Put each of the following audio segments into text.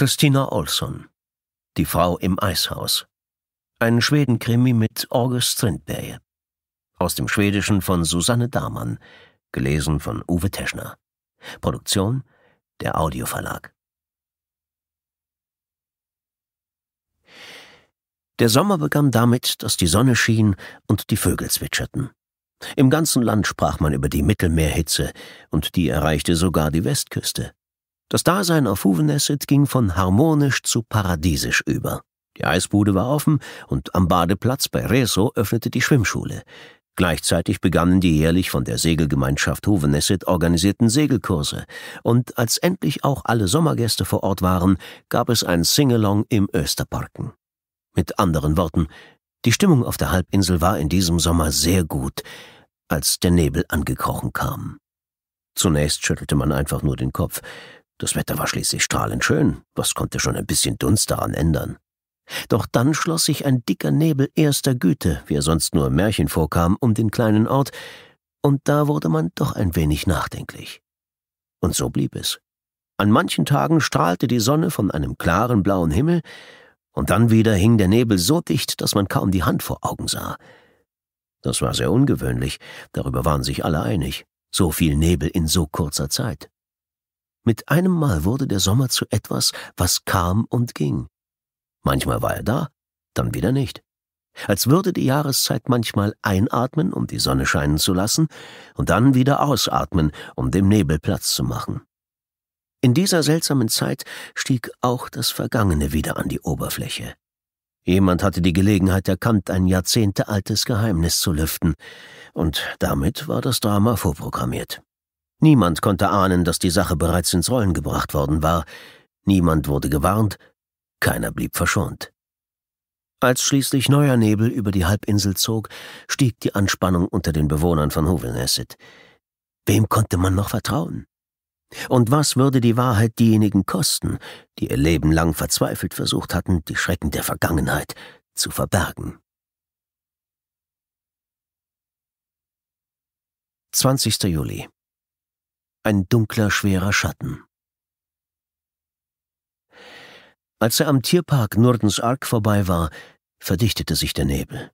Christina Olsson, Die Frau im Eishaus. Ein Schwedenkrimi mit August Strindberg. Aus dem Schwedischen von Susanne Damann, gelesen von Uwe Teschner. Produktion der Audioverlag. Der Sommer begann damit, dass die Sonne schien und die Vögel zwitscherten. Im ganzen Land sprach man über die Mittelmeerhitze, und die erreichte sogar die Westküste. Das Dasein auf Huvenesset ging von harmonisch zu paradiesisch über. Die Eisbude war offen und am Badeplatz bei Reso öffnete die Schwimmschule. Gleichzeitig begannen die jährlich von der Segelgemeinschaft Hovenesset organisierten Segelkurse. Und als endlich auch alle Sommergäste vor Ort waren, gab es ein Singalong im Österparken. Mit anderen Worten, die Stimmung auf der Halbinsel war in diesem Sommer sehr gut, als der Nebel angekrochen kam. Zunächst schüttelte man einfach nur den Kopf. Das Wetter war schließlich strahlend schön, was konnte schon ein bisschen Dunst daran ändern? Doch dann schloss sich ein dicker Nebel erster Güte, wie er sonst nur im Märchen vorkam, um den kleinen Ort, und da wurde man doch ein wenig nachdenklich. Und so blieb es. An manchen Tagen strahlte die Sonne von einem klaren blauen Himmel, und dann wieder hing der Nebel so dicht, dass man kaum die Hand vor Augen sah. Das war sehr ungewöhnlich, darüber waren sich alle einig, so viel Nebel in so kurzer Zeit. Mit einem Mal wurde der Sommer zu etwas, was kam und ging. Manchmal war er da, dann wieder nicht. Als würde die Jahreszeit manchmal einatmen, um die Sonne scheinen zu lassen, und dann wieder ausatmen, um dem Nebel Platz zu machen. In dieser seltsamen Zeit stieg auch das Vergangene wieder an die Oberfläche. Jemand hatte die Gelegenheit erkannt, ein jahrzehntealtes Geheimnis zu lüften, und damit war das Drama vorprogrammiert. Niemand konnte ahnen, dass die Sache bereits ins Rollen gebracht worden war, niemand wurde gewarnt, keiner blieb verschont. Als schließlich neuer Nebel über die Halbinsel zog, stieg die Anspannung unter den Bewohnern von Hovelnesset. Wem konnte man noch vertrauen? Und was würde die Wahrheit diejenigen kosten, die ihr Leben lang verzweifelt versucht hatten, die Schrecken der Vergangenheit zu verbergen? 20. Juli ein dunkler, schwerer Schatten. Als er am Tierpark Nordens Ark vorbei war, verdichtete sich der Nebel.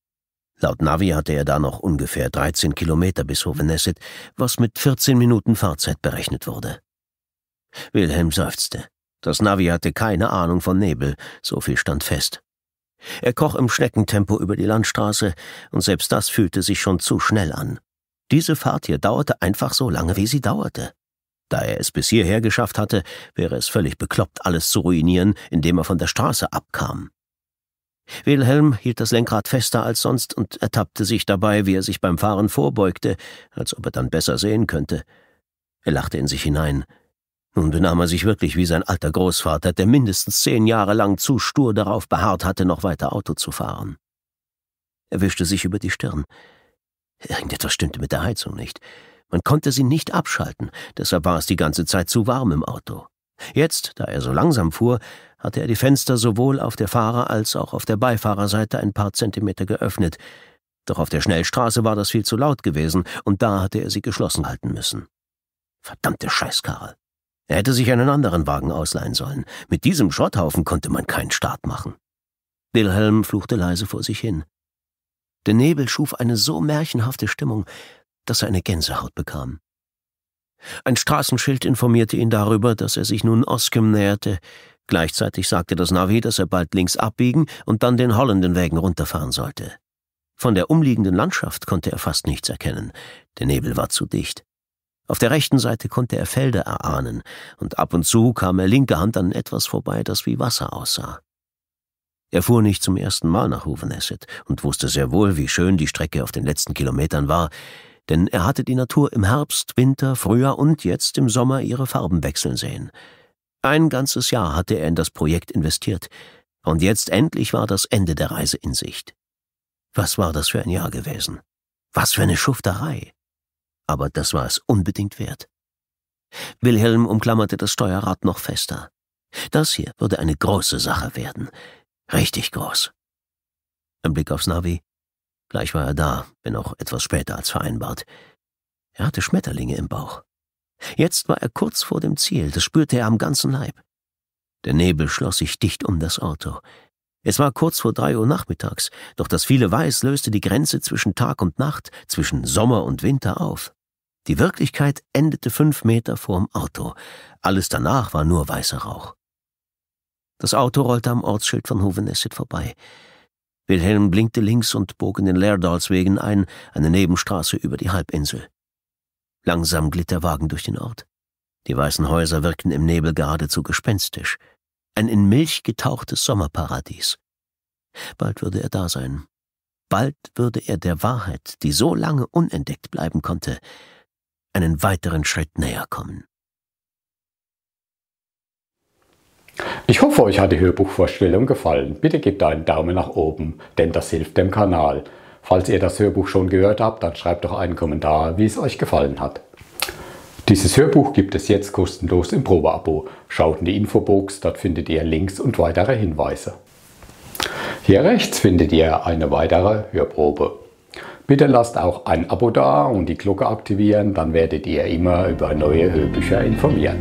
Laut Navi hatte er da noch ungefähr 13 Kilometer bis Hovenesset, was mit 14 Minuten Fahrzeit berechnet wurde. Wilhelm seufzte. Das Navi hatte keine Ahnung von Nebel, so viel stand fest. Er kroch im Schneckentempo über die Landstraße, und selbst das fühlte sich schon zu schnell an. Diese Fahrt hier dauerte einfach so lange, wie sie dauerte. Da er es bis hierher geschafft hatte, wäre es völlig bekloppt, alles zu ruinieren, indem er von der Straße abkam. Wilhelm hielt das Lenkrad fester als sonst und ertappte sich dabei, wie er sich beim Fahren vorbeugte, als ob er dann besser sehen könnte. Er lachte in sich hinein. Nun benahm er sich wirklich wie sein alter Großvater, der mindestens zehn Jahre lang zu stur darauf beharrt hatte, noch weiter Auto zu fahren. Er wischte sich über die Stirn. Irgendetwas stimmte mit der Heizung nicht. Man konnte sie nicht abschalten, deshalb war es die ganze Zeit zu warm im Auto. Jetzt, da er so langsam fuhr, hatte er die Fenster sowohl auf der Fahrer- als auch auf der Beifahrerseite ein paar Zentimeter geöffnet. Doch auf der Schnellstraße war das viel zu laut gewesen, und da hatte er sie geschlossen halten müssen. Verdammte Scheißkarl! Er hätte sich einen anderen Wagen ausleihen sollen. Mit diesem Schrotthaufen konnte man keinen Start machen. Wilhelm fluchte leise vor sich hin. Der Nebel schuf eine so märchenhafte Stimmung, dass er eine Gänsehaut bekam. Ein Straßenschild informierte ihn darüber, dass er sich nun Oskim näherte. Gleichzeitig sagte das Navi, dass er bald links abbiegen und dann den Hollandenwägen runterfahren sollte. Von der umliegenden Landschaft konnte er fast nichts erkennen. Der Nebel war zu dicht. Auf der rechten Seite konnte er Felder erahnen, und ab und zu kam er linker Hand an etwas vorbei, das wie Wasser aussah. Er fuhr nicht zum ersten Mal nach Hovenesset und wusste sehr wohl, wie schön die Strecke auf den letzten Kilometern war, denn er hatte die Natur im Herbst, Winter, Frühjahr und jetzt im Sommer ihre Farben wechseln sehen. Ein ganzes Jahr hatte er in das Projekt investiert, und jetzt endlich war das Ende der Reise in Sicht. Was war das für ein Jahr gewesen? Was für eine Schufterei! Aber das war es unbedingt wert. Wilhelm umklammerte das Steuerrad noch fester. Das hier würde eine große Sache werden. Richtig groß. Ein Blick aufs Navi. Gleich war er da, wenn auch etwas später als vereinbart. Er hatte Schmetterlinge im Bauch. Jetzt war er kurz vor dem Ziel, das spürte er am ganzen Leib. Der Nebel schloss sich dicht um das Auto. Es war kurz vor drei Uhr nachmittags, doch das viele Weiß löste die Grenze zwischen Tag und Nacht, zwischen Sommer und Winter auf. Die Wirklichkeit endete fünf Meter vorm Auto. Alles danach war nur weißer Rauch. Das Auto rollte am Ortsschild von Hovenesset vorbei. Wilhelm blinkte links und bog in den Lairdalswegen ein, eine Nebenstraße über die Halbinsel. Langsam glitt der Wagen durch den Ort. Die weißen Häuser wirkten im Nebel geradezu gespenstisch. Ein in Milch getauchtes Sommerparadies. Bald würde er da sein. Bald würde er der Wahrheit, die so lange unentdeckt bleiben konnte, einen weiteren Schritt näher kommen. Ich hoffe, euch hat die Hörbuchvorstellung gefallen. Bitte gebt einen Daumen nach oben, denn das hilft dem Kanal. Falls ihr das Hörbuch schon gehört habt, dann schreibt doch einen Kommentar, wie es euch gefallen hat. Dieses Hörbuch gibt es jetzt kostenlos im Probeabo. Schaut in die Infobox, dort findet ihr Links und weitere Hinweise. Hier rechts findet ihr eine weitere Hörprobe. Bitte lasst auch ein Abo da und die Glocke aktivieren, dann werdet ihr immer über neue Hörbücher informiert.